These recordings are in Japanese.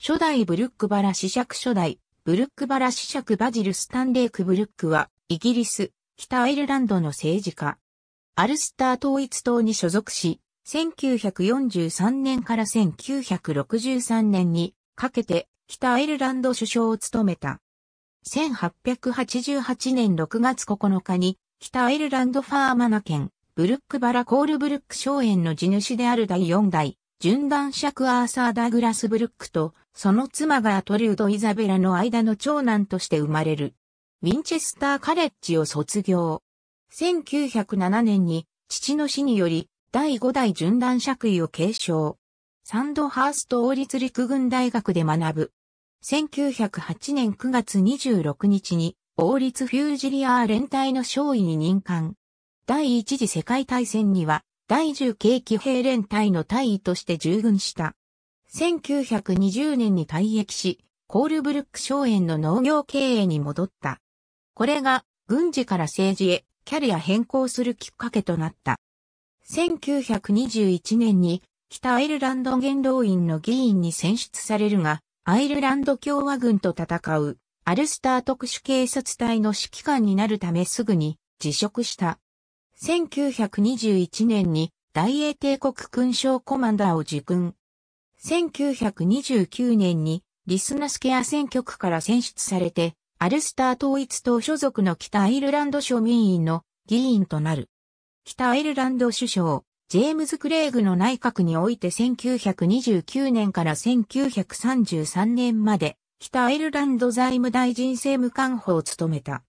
初代ブルックバラ子爵初代、ブルックバラ子爵バジル・スタンレーク・ブルックは、イギリス、北アイルランドの政治家。アルスター統一党に所属し、1943年から1963年にかけて北アイルランド首相を務めた。1888年6月9日に北アイルランドファーマナ県ブルックバラコールブルック荘園の地主である第4代順男尺アーサー・ダグラス・ブルックと、その妻がアトリュード・イザベラの間の長男として生まれる。ウィンチェスター・カレッジを卒業。1907年に、父の死により、第5代順男尺位を継承。サンドハースト王立陸軍大学で学ぶ。1908年9月26日に、王立フュージリアー連隊の少尉に任官。第一次世界大戦には、第10軽騎兵連隊の隊員として従軍した。1920年に退役し、コールブルック荘園の農業経営に戻った。これが軍事から政治へキャリア変更するきっかけとなった。1921年に北アイルランド元老院の議員に選出されるが、アイルランド共和軍と戦うアルスター特殊警察隊の指揮官になるためすぐに辞職した。1921年に大英帝国勲章コマンダーを受勲。1929年にリスナスケア選挙区から選出されて、アルスター統一党所属の北アイルランド庶民院の議員となる。北アイルランド首相、ジェームズ・クレイグの内閣において1929年から1933年まで、北アイルランド財務大臣政務官補を務めた。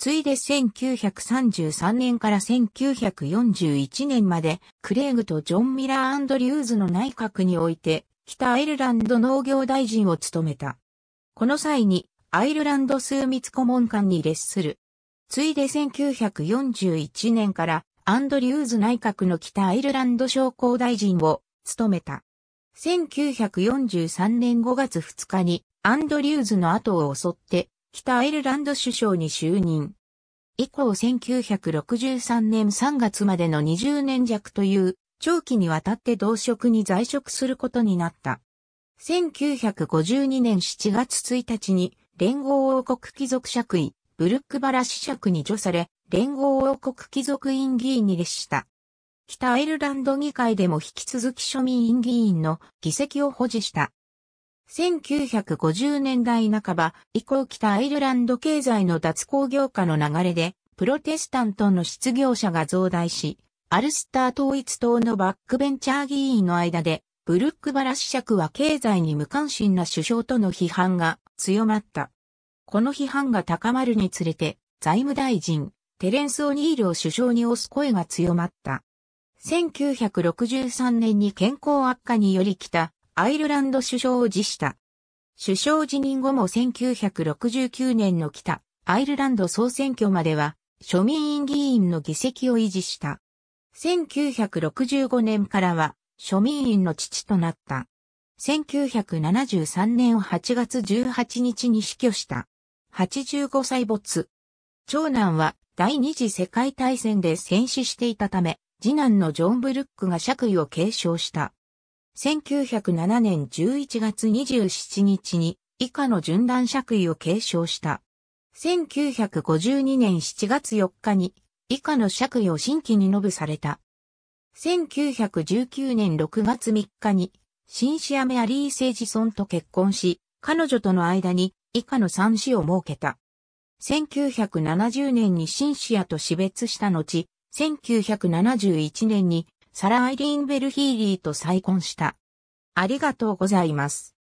ついで1933年から1941年まで、クレーグとジョン・ミラー・アンドリューズの内閣において、北アイルランド農業大臣を務めた。この際に、アイルランド数密顧問官に列する。ついで1941年から、アンドリューズ内閣の北アイルランド商工大臣を務めた。1943年5月2日に、アンドリューズの後を襲って、北アイルランド首相に就任。以降1963年3月までの20年弱という長期にわたって同職に在職することになった。1952年7月1日に連合王国貴族爵位、ブルックバラ子爵に除され、連合王国貴族院議員に列した。北アイルランド議会でも引き続き庶民院議員の議席を保持した。1950年代半ば以降北アイルランド経済の脱工業化の流れで、プロテスタントの失業者が増大し、アルスター統一党のバックベンチャー議員の間で、ブルックバラ子爵は経済に無関心な首相との批判が強まった。この批判が高まるにつれて、財務大臣、テレンス・オニールを首相に推す声が強まった。1963年に健康悪化により来たアイルランド首相を辞した。首相辞任後も1969年の北アイルランド総選挙までは庶民院議員の議席を維持した。1965年からは庶民院の父となった。1973年8月18日に死去した。85歳没。長男は第二次世界大戦で戦死していたため、次男のジョン・ブルックが爵位を継承した。1907年11月27日に以下の順覧爵位を継承した。1952年7月4日に以下の爵位を新規に述べされた。1919年6月3日にシンシア・メアリー・セージソンと結婚し、彼女との間に以下の三子を設けた。1970年にシンシアと死別した後、1971年にサラ・アイリーン・ベルヒーリーと再婚した。ありがとうございます。